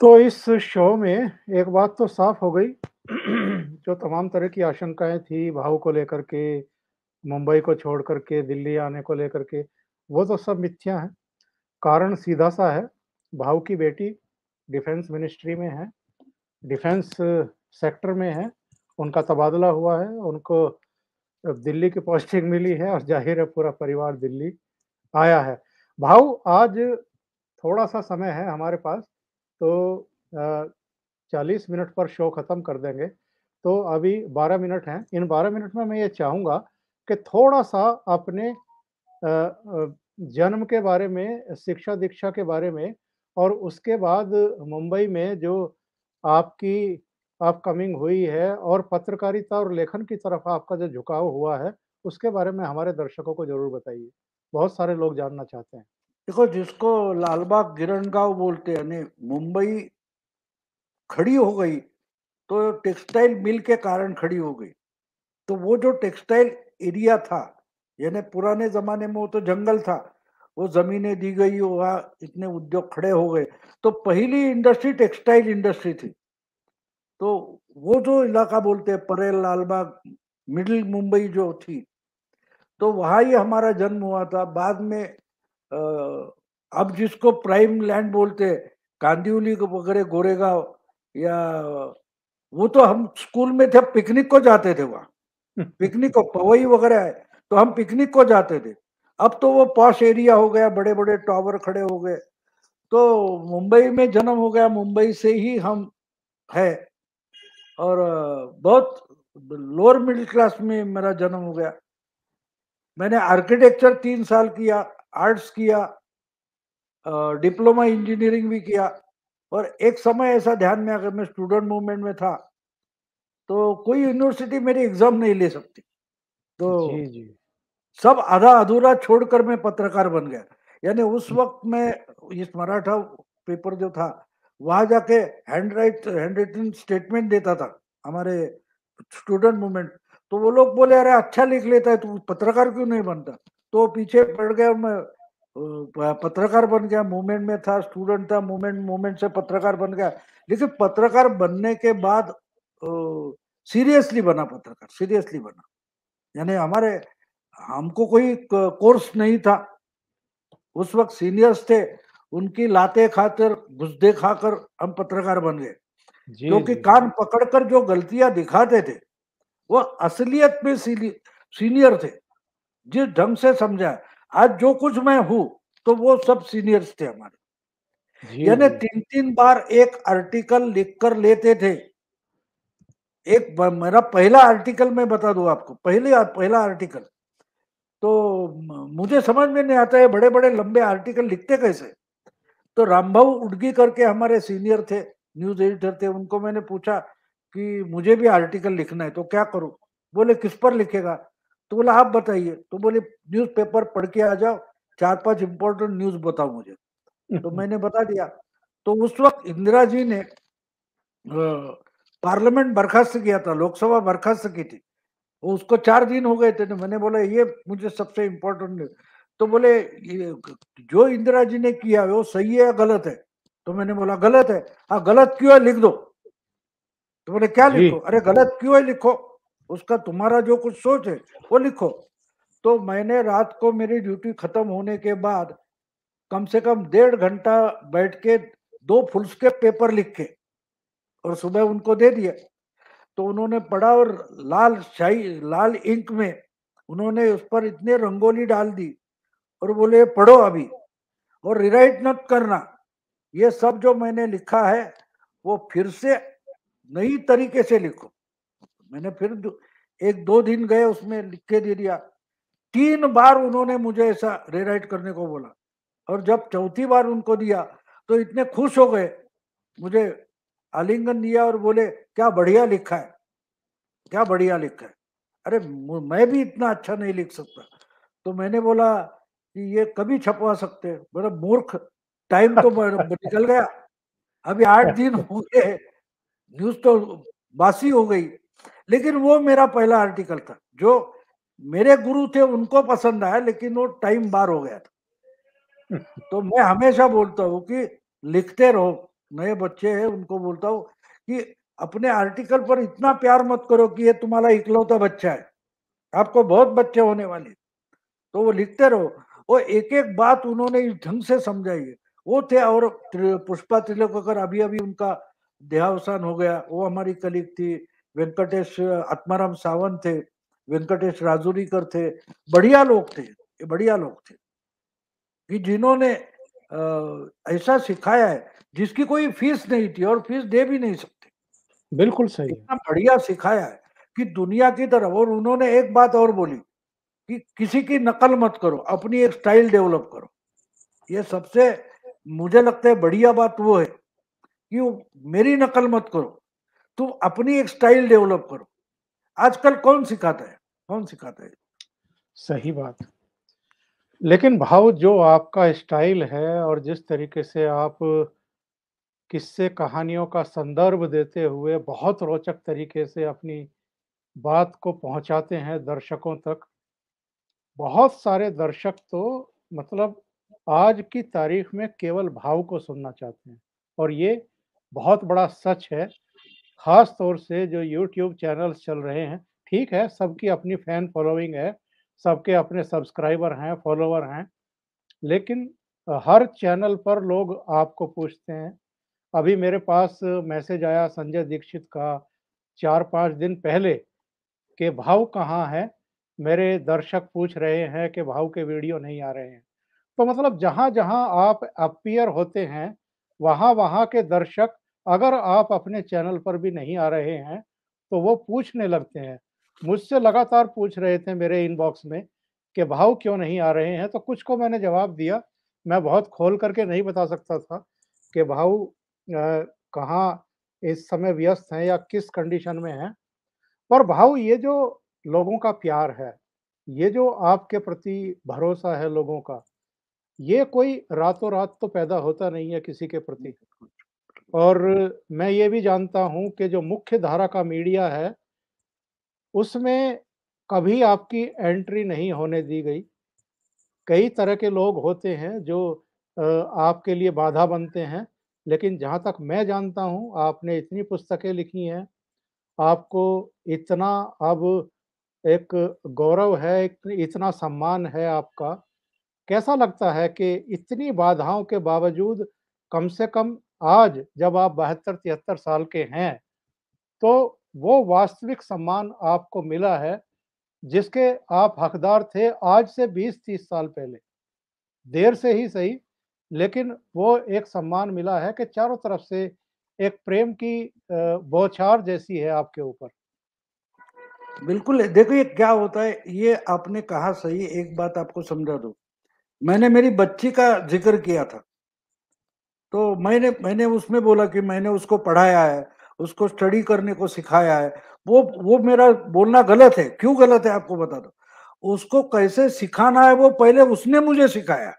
तो इस शो में एक बात तो साफ हो गई जो तमाम तरह की आशंकाएं थी भाव को लेकर के मुंबई को छोड़ कर के दिल्ली आने को लेकर के वो तो सब मिथ्या है कारण सीधा सा है भाव की बेटी डिफेंस मिनिस्ट्री में है डिफेंस सेक्टर में है उनका तबादला हुआ है उनको दिल्ली की पोस्टिंग मिली है और जाहिर है पूरा परिवार दिल्ली आया है भाव आज थोड़ा सा समय है हमारे पास तो चालीस मिनट पर शो ख़त्म कर देंगे तो अभी बारह मिनट हैं इन बारह मिनट में मैं ये चाहूँगा कि थोड़ा सा अपने जन्म के बारे में शिक्षा दीक्षा के बारे में और उसके बाद मुंबई में जो आपकी अपकमिंग हुई है और पत्रकारिता और लेखन की तरफ आपका जो झुकाव हुआ है उसके बारे में हमारे दर्शकों को जरूर बताइए बहुत सारे लोग जानना चाहते हैं देखो जिसको लालबाग गिरणगांव बोलते हैं मुंबई खड़ी हो गई तो टेक्सटाइल मिल के कारण खड़ी हो गई तो वो जो टेक्सटाइल एरिया था यानी पुराने जमाने में वो तो जंगल था वो जमीनें दी गई वहाँ इतने उद्योग खड़े हो गए तो पहली इंडस्ट्री टेक्सटाइल इंडस्ट्री थी तो वो जो इलाका बोलते हैं परेल लालबाग मिडिल मुंबई जो थी तो वहाँ ही हमारा जन्म हुआ था बाद में अब जिसको प्राइम लैंड बोलते कांदीवली कांदिवली वगैरह गोरेगा या वो तो हम स्कूल में थे पिकनिक को जाते थे वहाँ पिकनिक को पवई वगैरह है तो हम पिकनिक को जाते थे अब तो वो पॉश एरिया हो गया बड़े बड़े टावर खड़े हो गए तो मुंबई में जन्म हो गया मुंबई से ही हम है और बहुत लोअर मिडिल क्लास में मेरा जन्म हो गया मैंने आर्किटेक्चर तीन साल किया आर्ट्स किया डिप्लोमा इंजीनियरिंग भी किया और एक समय ऐसा ध्यान में अगर मैं स्टूडेंट मूवमेंट में था तो कोई यूनिवर्सिटी मेरी एग्जाम नहीं ले सकती तो जी जी। सब आधा अधूरा छोड़कर मैं पत्रकार बन गया यानी उस हम्म। वक्त में इस मराठा पेपर जो था वहां जाके hand right hand written statement देता था हमारे स्टूडेंट मूवमेंट तो वो लोग बोले अरे अच्छा लिख लेता है तू पत्रकार क्यों नहीं बनता तो पीछे पड़ गया मैं पत्रकार बन गया मूवमेंट में था स्टूडेंट था मूवमेंट मूवमेंट से पत्रकार बन गया लेकिन पत्रकार बनने के बाद सीरियसली बना पत्रकार सीरियसली बना यानी हमारे हमको कोई कोर्स नहीं था उस वक्त सीनियर्स थे उनकी लाते खाकर घुसदे खाकर हम पत्रकार बन गए क्योंकि कान पकड़कर जो गलतियां दिखाते थे वो असलियत में सीनियर थे जिस ढंग से समझा आज जो कुछ मैं हूं तो वो सब सीनियर्स थे हमारे यानी तीन तीन बार एक आर्टिकल लिख कर लेते थे एक मेरा पहला आर्टिकल मैं बता दू आपको पहले पहला आर्टिकल तो मुझे समझ में नहीं आता है बड़े बड़े लंबे आर्टिकल लिखते कैसे तो रामभाव उड़गी करके हमारे सीनियर थे न्यूज एडिटर थे उनको मैंने पूछा कि मुझे भी आर्टिकल लिखना है तो क्या करूं बोले किस पर लिखेगा तो बोला आप बताइए तो बोले न्यूज पेपर पढ़ के आ जाओ चार पांच इम्पोर्टेंट न्यूज बताओ मुझे तो मैंने बता दिया तो उस वक्त इंदिरा जी ने पार्लियामेंट बर्खास्त किया था लोकसभा बर्खास्त की थी उसको चार दिन हो गए थे तो मैंने बोला ये मुझे सबसे इम्पोर्टेंट तो बोले जो इंदिरा जी ने किया वो सही है या गलत है तो मैंने बोला गलत है हाँ गलत क्यों है लिख दो तो बोले क्या लिखो अरे गलत क्यों है लिखो उसका तुम्हारा जो कुछ सोच है वो लिखो तो मैंने रात को मेरी ड्यूटी खत्म होने के बाद कम से कम डेढ़ घंटा बैठ के दो फुल्स के पेपर लिख के और सुबह उनको दे दिया तो उन्होंने पढ़ा और लाल शाही लाल इंक में उन्होंने उस पर इतने रंगोली डाल दी और बोले पढ़ो अभी और रिराइट मत करना ये सब जो मैंने लिखा है वो फिर से नई तरीके से लिखो मैंने फिर एक दो दिन गए उसमें लिख के दे दिया तीन बार उन्होंने मुझे ऐसा रेराइट करने को बोला और जब चौथी बार उनको दिया तो इतने खुश हो गए मुझे आलिंगन दिया और बोले क्या बढ़िया लिखा है क्या बढ़िया लिखा है अरे मैं भी इतना अच्छा नहीं लिख सकता तो मैंने बोला कि ये कभी छपवा सकते बोला मूर्ख टाइम तो निकल गया अभी आठ दिन हो गए न्यूज तो बासी हो गई लेकिन वो मेरा पहला आर्टिकल था जो मेरे गुरु थे उनको पसंद आया लेकिन वो टाइम बार हो गया था तो मैं हमेशा बोलता हूँ कि लिखते रहो नए बच्चे हैं उनको बोलता हूँ कि अपने आर्टिकल पर इतना प्यार मत करो कि ये तुम्हारा इकलौता बच्चा है आपको बहुत बच्चे होने वाले तो वो लिखते रहो वो एक एक बात उन्होंने इस ढंग से समझाई है वो थे और पुष्पा त्रिलोकर अभी अभी उनका देहावसान हो गया वो हमारी कलीग थी वेंकटेश आत्माराम सावंत थे वेंकटेश राजूरीकर थे बढ़िया लोग थे ये बढ़िया लोग थे कि जिन्होंने ऐसा सिखाया है जिसकी कोई फीस नहीं थी और फीस दे भी नहीं सकते बिल्कुल सही इतना बढ़िया सिखाया है कि दुनिया की तरफ और उन्होंने एक बात और बोली कि किसी की नकल मत करो अपनी एक स्टाइल डेवलप करो ये सबसे मुझे लगता है बढ़िया बात वो है कि मेरी नकल मत करो तुम अपनी एक स्टाइल डेवलप करो आजकल कौन सिखाता है कौन सिखाता है सही बात लेकिन भाव जो आपका स्टाइल है और जिस तरीके से आप किस्से कहानियों का संदर्भ देते हुए बहुत रोचक तरीके से अपनी बात को पहुंचाते हैं दर्शकों तक बहुत सारे दर्शक तो मतलब आज की तारीख में केवल भाव को सुनना चाहते हैं और ये बहुत बड़ा सच है खास तौर से जो यूट्यूब चैनल्स चल रहे हैं ठीक है सबकी अपनी फैन फॉलोइंग है सबके अपने सब्सक्राइबर हैं फॉलोवर हैं लेकिन हर चैनल पर लोग आपको पूछते हैं अभी मेरे पास मैसेज आया संजय दीक्षित का चार पाँच दिन पहले के भाव कहाँ है मेरे दर्शक पूछ रहे हैं कि भाव के वीडियो नहीं आ रहे हैं तो मतलब जहाँ जहाँ आप अपियर होते हैं वहाँ वहाँ के दर्शक अगर आप अपने चैनल पर भी नहीं आ रहे हैं तो वो पूछने लगते हैं मुझसे लगातार पूछ रहे थे मेरे इनबॉक्स में कि भाव क्यों नहीं आ रहे हैं तो कुछ को मैंने जवाब दिया मैं बहुत खोल करके नहीं बता सकता था कि भाव कहाँ इस समय व्यस्त हैं या किस कंडीशन में हैं पर भाव ये जो लोगों का प्यार है ये जो आपके प्रति भरोसा है लोगों का ये कोई रातों रात तो पैदा होता नहीं है किसी के प्रति और मैं ये भी जानता हूँ कि जो मुख्य धारा का मीडिया है उसमें कभी आपकी एंट्री नहीं होने दी गई कई तरह के लोग होते हैं जो आपके लिए बाधा बनते हैं लेकिन जहाँ तक मैं जानता हूँ आपने इतनी पुस्तकें लिखी हैं आपको इतना अब एक गौरव है इतना सम्मान है आपका कैसा लगता है कि इतनी बाधाओं के बावजूद कम से कम आज जब आप बहत्तर तिहत्तर साल के हैं तो वो वास्तविक सम्मान आपको मिला है जिसके आप हकदार थे आज से 20-30 साल पहले देर से ही सही लेकिन वो एक सम्मान मिला है कि चारों तरफ से एक प्रेम की बौछार जैसी है आपके ऊपर बिल्कुल देखो ये क्या होता है ये आपने कहा सही एक बात आपको समझा दो मैंने मेरी बच्ची का जिक्र किया था तो मैंने मैंने उसमें बोला कि मैंने उसको पढ़ाया है उसको स्टडी करने को सिखाया है वो वो मेरा बोलना गलत है क्यों गलत है आपको बता दो उसको कैसे सिखाना है वो पहले उसने मुझे सिखाया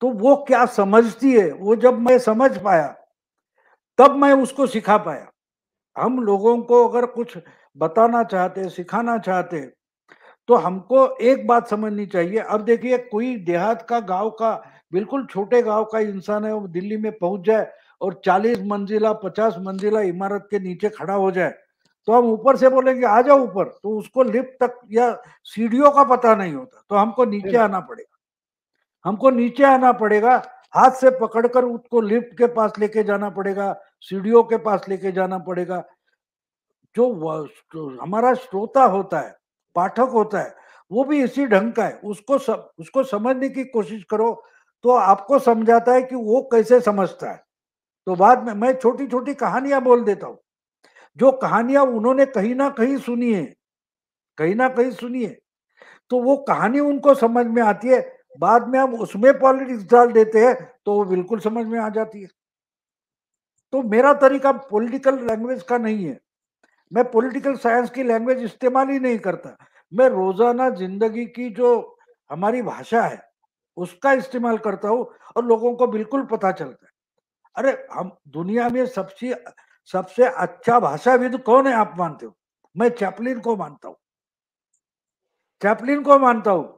तो वो क्या समझती है वो जब मैं समझ पाया तब मैं उसको सिखा पाया हम लोगों को अगर कुछ बताना चाहते सिखाना चाहते तो हमको एक बात समझनी चाहिए अब देखिए कोई देहात का गांव का बिल्कुल छोटे गांव का इंसान है वो दिल्ली में पहुंच जाए और 40 मंजिला 50 मंजिला इमारत के नीचे खड़ा हो जाए तो हम ऊपर से बोलेंगे आ जाओ ऊपर तो उसको लिफ्ट तक या सीढ़ियों का पता नहीं होता तो हमको नीचे आना पड़ेगा हमको नीचे आना पड़ेगा हाथ से पकड़कर उसको लिफ्ट के पास लेके जाना पड़ेगा सीढ़ियों के पास लेके जाना पड़ेगा जो, हमारा श्रोता होता है पाठक होता है वो भी इसी ढंग का है उसको सब उसको समझने की कोशिश करो तो आपको समझाता है कि वो कैसे समझता है तो बाद में मैं छोटी छोटी कहानियां बोल देता हूं जो कहानियां उन्होंने कहीं ना कहीं सुनी है कहीं ना कहीं सुनी है तो वो कहानी उनको समझ में आती है बाद में हम उसमें पॉलिटिक्स डाल देते हैं तो वो बिल्कुल समझ में आ जाती है तो मेरा तरीका पॉलिटिकल लैंग्वेज का नहीं है मैं पॉलिटिकल साइंस की लैंग्वेज इस्तेमाल ही नहीं करता मैं रोजाना जिंदगी की जो हमारी भाषा है उसका इस्तेमाल करता हूँ और लोगों को बिल्कुल पता चलता है अरे हम दुनिया में सबसे सबसे अच्छा भाषाविद कौन है आप मानते हो मैं चैपलिन को मानता हूँ चैपलिन को मानता हूँ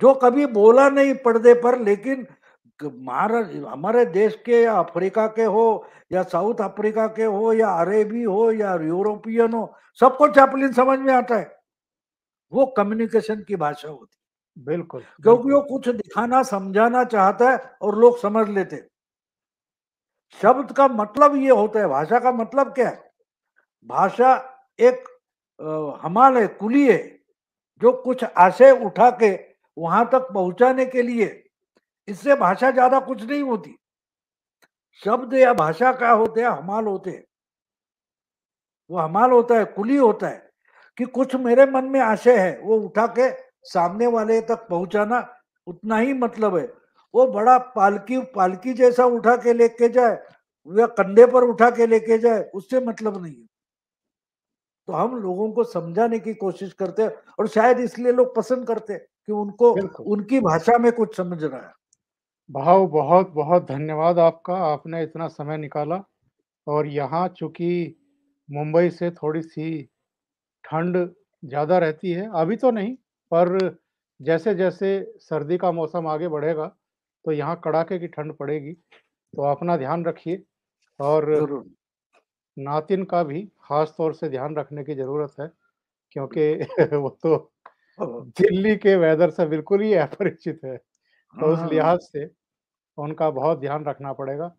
जो कभी बोला नहीं पर्दे पर लेकिन महाराज हमारे देश के या अफ्रीका के हो या साउथ अफ्रीका के हो या अरेबी हो या यूरोपियन हो सबको चैपलिन समझ में आता है वो कम्युनिकेशन की भाषा होती है बिल्कुल क्योंकि वो कुछ दिखाना समझाना चाहता है और लोग समझ लेते शब्द का मतलब ये होता है भाषा का मतलब क्या है भाषा एक हमाल है कुली है जो कुछ आशय उठा के वहां तक पहुंचाने के लिए इससे भाषा ज्यादा कुछ नहीं होती शब्द या भाषा का होते हैं हमाल होते हैं वो हमाल होता है कुली होता है कि कुछ मेरे मन में आशय है वो उठा के सामने वाले तक पहुंचाना उतना ही मतलब है वो बड़ा पालकी पालकी जैसा उठा के लेके जाए या कंधे पर उठा के लेके जाए उससे मतलब नहीं है तो हम लोगों को समझाने की कोशिश करते हैं और शायद इसलिए लोग पसंद करते हैं कि उनको उनकी भाषा में कुछ समझ रहा है भाव बहुत बहुत धन्यवाद आपका आपने इतना समय निकाला और यहाँ चूंकि मुंबई से थोड़ी सी ठंड ज़्यादा रहती है अभी तो नहीं पर जैसे जैसे सर्दी का मौसम आगे बढ़ेगा तो यहाँ कड़ाके की ठंड पड़ेगी तो अपना ध्यान रखिए और नातिन का भी खास तौर से ध्यान रखने की जरूरत है क्योंकि वो तो दिल्ली के वेदर से बिल्कुल ही अपरिचित है तो उस हाँ। लिहाज से उनका बहुत ध्यान रखना पड़ेगा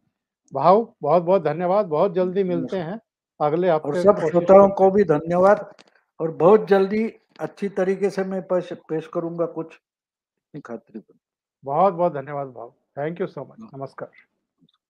भाव बहुत बहुत धन्यवाद बहुत जल्दी मिलते हैं अगले हफ्ते सब श्रोताओं को भी धन्यवाद और बहुत जल्दी अच्छी तरीके से मैं पेश पेश करूंगा कुछ खातरी बहुत बहुत धन्यवाद भाव थैंक यू सो मच हाँ। नमस्कार